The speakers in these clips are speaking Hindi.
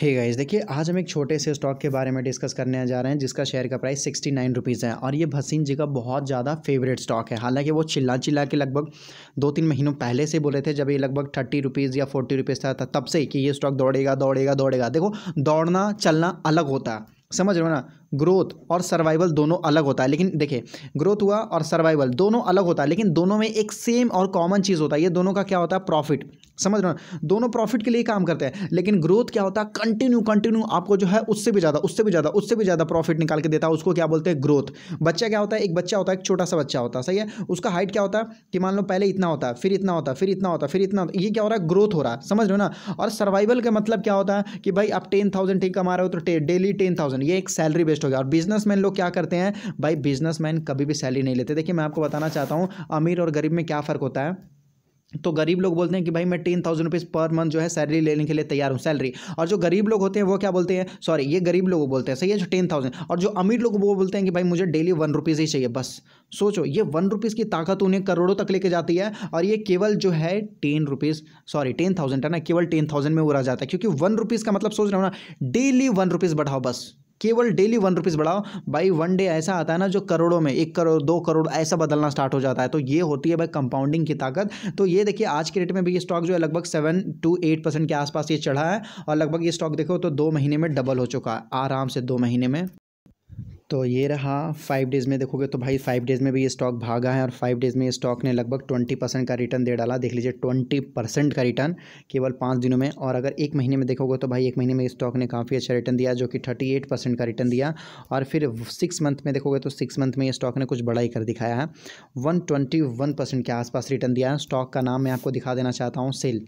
हे गाइस देखिए आज हम एक छोटे से स्टॉक के बारे में डिस्कस करने जा रहे हैं जिसका शेयर का प्राइस सिक्सटी नाइन रुपीज़ है और ये भसीन जी का बहुत ज़्यादा फेवरेट स्टॉक है हालांकि वो चिल्ला चिल्ला के लगभग दो तीन महीनों पहले से बोले थे जब ये लगभग थर्टी रुपीज़ या फोर्टी रुपीज़ था तब से कि ये स्टॉक दौड़ेगा दौड़ेगा दौड़ेगा देखो दौड़ना चलना अलग होता है समझ रहे हो ना ग्रोथ और सर्वाइवल दोनों अलग होता है लेकिन देखिए ग्रोथ हुआ और सर्वाइवल दोनों अलग होता है लेकिन दोनों में एक सेम और कॉमन चीज़ होता है ये दोनों का क्या होता है प्रॉफिट समझ रहे हो दोनों प्रॉफिट के लिए काम करते हैं लेकिन ग्रोथ क्या होता है कंटिन्यू कंटिन्यू आपको जो है उससे भी ज़्यादा उससे भी ज़्यादा उससे भी ज़्यादा प्रॉफिट निकाल के देता है उसको क्या बोलते हैं ग्रोथ बच्चा क्या होता है एक बच्चा होता है एक छोटा सा बच्चा होता है सही है उसका हाइट क्या होता है कि मान लो पहले इतना होता है फिर इतना होता है फिर इतना होता है फिर इतना ये क्या हो रहा है ग्रोथ हो रहा है समझ रहे हो ना और सर्वाइवल का मतलब क्या होता है कि भाई आप टेन थाउजेंड ठीक कमा रहे हो तो डेली टेन थाउजेंड ये एक सैलरी बेस्ड हो गया और बिजनेसमैन लोग क्या करते हैं भाई बिजनेसमैन कभी भी सैलरी नहीं लेते देखिए मैं आपको बताना चाहता हूँ अमीर और गरीब में क्या फ़र्क होता है तो गरीब लोग बोलते हैं कि भाई मैं ten thousand rupees per month जो है सैलरी लेने के लिए तैयार हूँ सैलरी और जो गरीब लोग होते हैं वो क्या बोलते हैं सॉरी ये गरीब लोग बोलते हैं सही है जो टेन थाउजेंड और जो अमीर लोग वो बोलते हैं कि भाई मुझे डेली वन रुपीज़ ही चाहिए बस सोचो ये वन रुपीज़ की ताकत उन्हें करोड़ों तक लेके जाती है और ये केवल जो है ten rupees sorry ten thousand है ना केवल टेन थाउजेंड में उड़ा जाता है क्योंकि वन रुपीज़ का मतलब सोच रहा हूँ ना डेली वन रुपीज़ बढ़ाओ बस केवल डेली वन रुपीज़ बढ़ाओ भाई वन डे ऐसा आता है ना जो करोड़ों में एक करोड़ दो करोड़ ऐसा बदलना स्टार्ट हो जाता है तो ये होती है भाई कंपाउंडिंग की ताकत तो ये देखिए आज के डेट में भी ये स्टॉक जो है लगभग सेवन टू एट परसेंट के आसपास ये चढ़ा है और लगभग ये स्टॉक देखो तो दो महीने में डबल हो चुका है आराम से दो महीने में तो ये रहा फाइव डेज़ में देखोगे तो भाई फाइव डेज़ में भी ये स्टॉक भागा है और फाइव डेज़ में ये स्टॉक ने लगभग ट्वेंटी परसेंट का रिटर्न दे डाला देख लीजिए ट्वेंटी परसेंट का रिटर्न केवल पाँच दिनों में और अगर एक महीने में देखोगे तो भाई एक महीने में इस स्टॉक ने काफ़ी अच्छा रिटर्न दिया जो कि थर्टी एट परसेंट का रिटर्न दिया और फिर सिक्स मंथ में देखोगे तो सिक्स मंथ में ये स्टॉक ने कुछ बड़ा ही कर दिखाया है वन ट्वेंटी वन परसेंट के आसपास रिटर्न दिया है स्टॉक का नाम मैं आपको दिखा देना चाहता हूँ सेल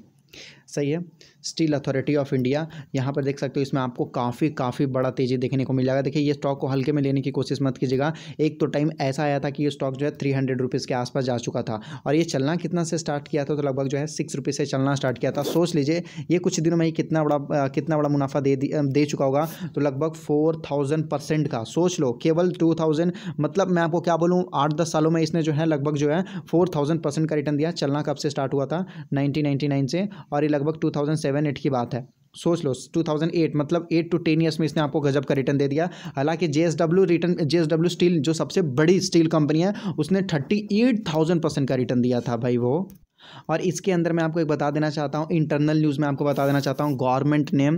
सही है स्टील अथॉरिटी ऑफ इंडिया यहाँ पर देख सकते हो इसमें आपको काफ़ी काफ़ी बड़ा तेज़ी देखने को मिल जाएगा देखिए ये स्टॉक को हल्के में लेने की कोशिश मत कीजिएगा एक तो टाइम ऐसा आया था कि ये स्टॉक जो है थ्री हंड्रेड रुपीज़ के आसपास जा चुका था और ये चलना कितना से स्टार्ट किया था तो लगभग जो है सिक्स रुपीज़ से चलना स्टार्ट किया था सोच लीजिए ये कुछ दिनों में ही कितना बड़ा कितना बड़ा मुनाफा दे दे चुका होगा तो लगभग फोर थाउजेंड परसेंट का सोच लो केवल टू थाउजेंड मतलब मैं आपको क्या बोलूँ आठ दस सालों में इसने जो है लगभग जो है फोर थाउजेंड परसेंट का रिटर्न दिया चलना कब से स्टार्ट हुआ था नाइनटीन नाइन्टी नाइन से और लगभग टू थाउजेंड की बात है सोच लो 2008 मतलब 8 टू 10 ईयर्स में इसने आपको गजब का रिटर्न दे दिया हालांकि जेएसडब्ल्यू रिटर्न जे स्टील जो सबसे बड़ी स्टील कंपनी है उसने 38000 परसेंट का रिटर्न दिया था भाई वो और इसके अंदर मैं आपको एक बता देना चाहता हूँ इंटरनल न्यूज़ में आपको बता देना चाहता हूँ गवर्नमेंट ने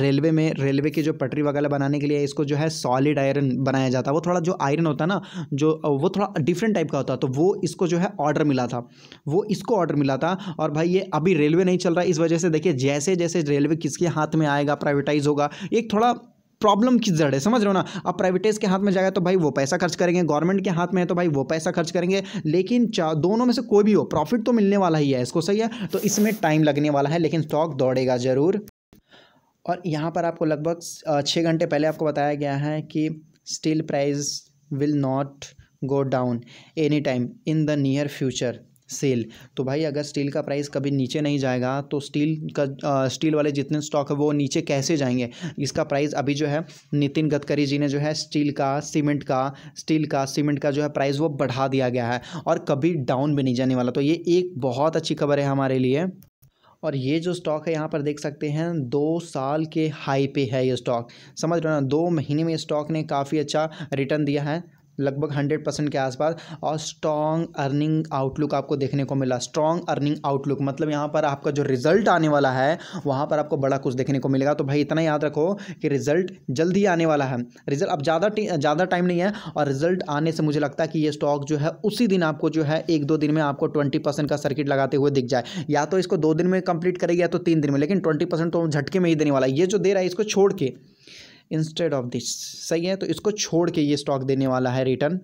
रेलवे में रेलवे की जो पटरी वगैरह बनाने के लिए इसको जो है सॉलिड आयरन बनाया जाता है वो थोड़ा जो आयरन होता है ना जो वो थोड़ा डिफरेंट टाइप का होता तो वो इसको जो है ऑर्डर मिला था वो इसको ऑर्डर मिला था और भाई ये अभी रेलवे नहीं चल रहा इस वजह से देखिए जैसे जैसे रेलवे किसके हाथ में आएगा प्राइवेटाइज होगा एक थोड़ा प्रॉब्लम की जड़ है समझ रहे हो ना अब प्राइवेटेज के हाथ में जाएगा तो भाई वो पैसा खर्च करेंगे गवर्नमेंट के हाथ में है तो भाई वो पैसा खर्च करेंगे लेकिन दोनों में से कोई भी हो प्रॉफिट तो मिलने वाला ही है इसको सही है तो इसमें टाइम लगने वाला है लेकिन स्टॉक दौड़ेगा ज़रूर और यहाँ पर आपको लगभग छः घंटे पहले आपको बताया गया है कि steel price will not go down any time in the near future SAIL तो भाई अगर स्टील का प्राइस कभी नीचे नहीं जाएगा तो स्टील का स्टील वाले जितने स्टॉक है वो नीचे कैसे जाएंगे इसका प्राइस अभी जो है नितिन गडकरी जी ने जो है स्टील का सीमेंट का स्टील का सीमेंट का जो है प्राइस वो बढ़ा दिया गया है और कभी डाउन भी नहीं जाने वाला तो ये एक बहुत अच्छी खबर है हमारे लिए और ये जो स्टॉक है यहाँ पर देख सकते हैं दो साल के हाई पे है ये स्टॉक समझ रहे हो ना दो महीने में स्टॉक ने काफ़ी अच्छा रिटर्न दिया है लगभग हंड्रेड परसेंट के आसपास और स्ट्रॉन्ग अर्निंग आउटलुक आपको देखने को मिला स्ट्रॉन्ग अर्निंग आउटलुक मतलब यहाँ पर आपका जो रिजल्ट आने वाला है वहाँ पर आपको बड़ा कुछ देखने को मिलेगा तो भाई इतना याद रखो कि रिजल्ट जल्द ही आने वाला है रिजल्ट अब ज़्यादा ज़्यादा टाइम नहीं है और रिजल्ट आने से मुझे लगता है कि ये स्टॉक जो है उसी दिन आपको जो है एक दो दिन में आपको ट्वेंटी परसेंट का सर्किट लगाते हुए दिख जाए या तो इसको दो दिन में कंप्लीट करेगी या तो तीन दिन में लेकिन ट्वेंटी परसेंट तो झटके में ही देने वाला है ये जो दे रहा है इसको छोड़ के इंस्टेड ऑफ दिस सही है तो इसको छोड़ के ये स्टॉक देने वाला है रिटर्न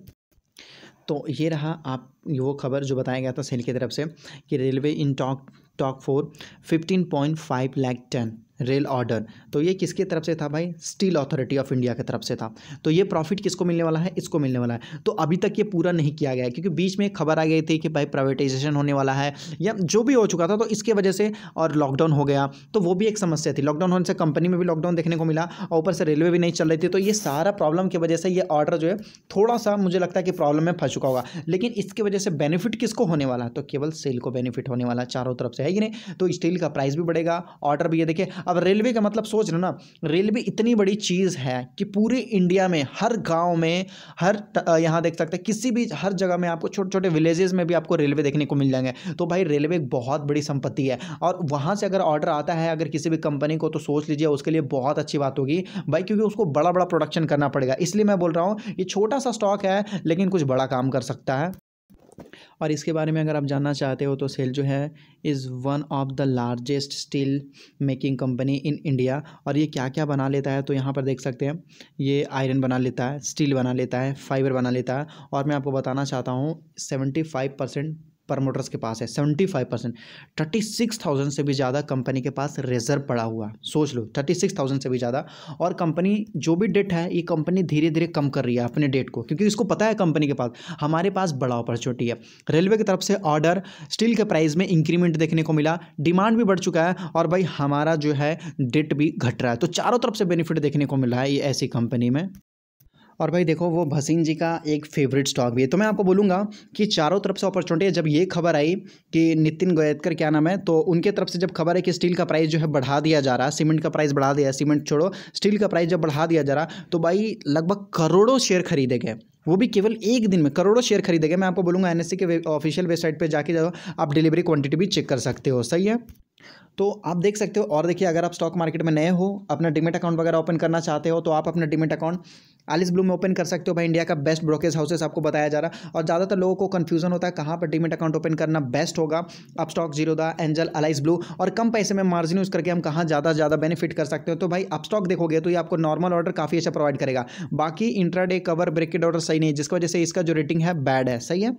तो ये रहा आप वो खबर जो बताया गया था सेल की तरफ से कि railway in talk talk four fifteen point five lakh ton rail order तो ये किसके तरफ से था भाई स्टील अथॉरिटी ऑफ इंडिया के तरफ से था तो ये प्रॉफिट किसको मिलने वाला है इसको मिलने वाला है तो अभी तक ये पूरा नहीं किया गया क्योंकि बीच में खबर आ गई थी कि भाई प्राइवेटाइजेशन होने वाला है या जो भी हो चुका था तो इसके वजह से और लॉकडाउन हो गया तो वो भी एक समस्या थी लॉकडाउन होने से कंपनी में भी लॉकडाउन देखने को मिला और ऊपर से रेलवे भी नहीं चल रही थी तो ये सारा प्रॉब्लम की वजह से ये ऑर्डर जो है थोड़ा सा मुझे लगता है कि प्रॉब्लम में फंस चुका होगा लेकिन इसके वजह से बेनिफिट किसको होने वाला है तो केवल सेल को बेनिफिट होने वाला चारों तरफ से है कि नहीं तो स्टील का प्राइस भी बढ़ेगा ऑर्डर भी ये देखिए अब रेलवे का मतलब सोच रहे ना रेलवे इतनी बड़ी चीज़ है कि पूरे इंडिया में हर गाँव में हर यहाँ देख सकते हैं किसी भी हर जगह में आपको छोटे छोटे विलेजेस में भी आपको रेलवे देखने को मिल जाएंगे तो भाई रेलवे एक बहुत बड़ी संपत्ति है और वहाँ से अगर ऑर्डर आता है अगर किसी भी कंपनी को तो सोच लीजिए उसके लिए बहुत अच्छी बात होगी भाई क्योंकि उसको बड़ा बड़ा प्रोडक्शन करना पड़ेगा इसलिए मैं बोल रहा हूँ ये छोटा सा स्टॉक है लेकिन कुछ बड़ा काम कर सकता है और इसके बारे में अगर आप जानना चाहते हो तो सेल जो है is one of the largest steel making company in India और ये क्या क्या बना लेता है तो यहाँ पर देख सकते हैं ये आयरन बना लेता है स्टील बना लेता है फाइबर बना लेता है और मैं आपको बताना चाहता हूँ सेवेंटी फाइव परसेंट प्रमोटर्स के पास है seventy five percent thirty six thousand से भी ज़्यादा कंपनी के पास रिजर्व पड़ा हुआ सोच लो थर्टी सिक्स थाउजेंड से भी ज़्यादा और कंपनी जो भी डेट है ये कंपनी धीरे धीरे कम कर रही है अपने डेट को क्योंकि इसको पता है कंपनी के पास हमारे पास बड़ा अपॉर्चुनिटी है रेलवे की तरफ से ऑर्डर स्टील के प्राइस में इंक्रीमेंट देखने को मिला डिमांड भी बढ़ चुका है और भाई हमारा जो है डेट भी घट रहा है तो चारों तरफ से बेनिफिट देखने को मिला है ये ऐसी कंपनी में और भाई देखो वो भसीन जी का एक फेवरेट स्टॉक भी है तो मैं आपको बोलूँगा कि चारों तरफ से अपॉर्चुनिटी है जब ये खबर आई कि नितिन गोयतकर क्या नाम है तो उनके तरफ से जब खबर है कि स्टील का प्राइस जो है बढ़ा दिया जा रहा है सीमेंट का प्राइस बढ़ा दिया सीमेंट छोड़ो स्टील का प्राइस जब बढ़ा दिया जा रहा तो भाई लगभग करोड़ों शेयर खरीदे गए वो भी केवल एक दिन में करोड़ों शेयर खरीदे गए मैं आपको बोलूँगा N e K official website पर जाके जाओ आप डिलीवरी क्वांटिटी भी चेक कर सकते हो सही है तो आप देख सकते हो और देखिए अगर आप स्टॉक मार्केट में नए हो अपना डिमेट अकाउंट वगैरह ओपन करना चाहते हो तो आप अपना डिमेट अकाउंट एलिस ब्लू में ओपन कर सकते हो भाई इंडिया का बेस्ट ब्रोकेज हाउसेस आपको बताया जा रहा है और ज़्यादातर लोगों को कन्फ्यूजन होता है कहाँ पर डीमेट अकाउंट ओपन करना बेस्ट होगा Zerodha Angel Alice Blue और कम पैसे में मार्जिन यूज़ करके हम कहाँ ज़्यादा ज़्यादा बेनिफिट कर सकते हो तो भाई स्टॉक देखोगे तो ये आपको नॉर्मल ऑर्डर काफ़ी अच्छा प्रोवाइड करेगा बाकी इंट्राडे कवर ब्रेकेट ऑर्डर सही नहीं है जिसकी वजह से इसका जो रेटिंग है बैड है सही है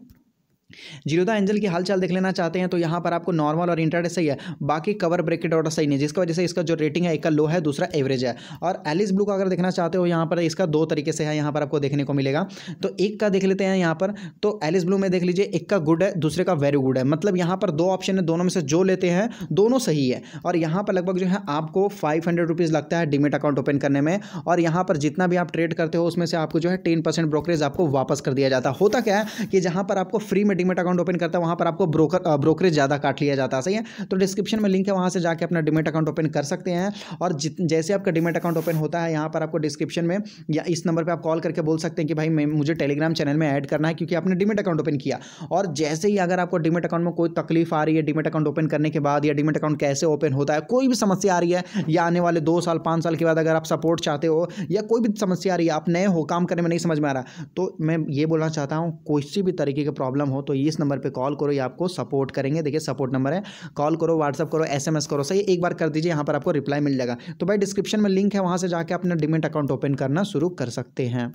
जीरोदा एंजल की हालचाल देख लेना चाहते हैं तो यहाँ पर आपको नॉर्मल और इंटरडे सही है बाकी कवर ब्रेकेट ऑर्डर सही नहीं जिसकी वजह से इसका जो रेटिंग है एक का लो है दूसरा एवरेज है और एलिस ब्लू का अगर देखना चाहते हो यहाँ पर इसका दो तरीके से है यहाँ पर आपको देखने को मिलेगा तो एक का देख लेते हैं यहाँ पर तो एलिस ब्लू में देख लीजिए एक का गुड है दूसरे का वेरी गुड है मतलब यहाँ पर दो ऑप्शन है दोनों में से जो लेते हैं दोनों सही है और यहाँ पर लगभग जो है आपको फाइव हंड्रेड रुपीज़ लगता है डिमिट अकाउंट ओपन करने में और यहाँ पर जितना भी आप ट्रेड करते हो उसमें से आपको जो है टेन परसेंट ब्रोकरेज आपको वापस कर दिया जाता है होता क्या है कि जहाँ पर आपको फ्री में डिमेट अकाउंट ओपन करता है वहाँ पर आपको ब्रोकर ब्रोकरेज ज़्यादा काट लिया जाता है सही है तो डिस्क्रिप्शन में लिंक है वहाँ से जाकर अपना डिमेट अकाउंट ओपन कर सकते हैं और जैसे आपका डिमेट अकाउंट ओपन होता है यहाँ पर आपको डिस्क्रिप्शन में या इस नंबर पर आप कॉल करके बोल सकते हैं कि भाई मुझे टेलीग्राम चैनल में ऐड करना है क्योंकि आपने डिमेट अकाउंट ओपन किया और जैसे ही अगर आपको डिमेट अकाउंट में कोई तकलीफ आ रही है डिमेट अकाउंट ओपन करने के बाद या डिमेट अकाउंट कैसे ओपन होता है कोई भी समस्या आ रही है या आने वाले दो साल पाँच साल के बाद अगर आप सपोर्ट चाहते हो या कोई भी समस्या आ रही है आप नए हो काम करने में नहीं समझ में आ रहा तो मैं ये बोलना चाहता हूँ किसी भी तरीके की प्रॉब्लम हो तो तो इस नंबर पर कॉल करो ये आपको सपोर्ट करेंगे देखिए सपोर्ट नंबर है कॉल करो व्हाट्सअप करो एस करो सही एक बार कर दीजिए यहाँ पर आपको रिप्लाई मिल जाएगा तो भाई डिस्क्रिप्शन में लिंक है वहाँ से जाकर अपना डिमेंट अकाउंट ओपन करना शुरू कर सकते हैं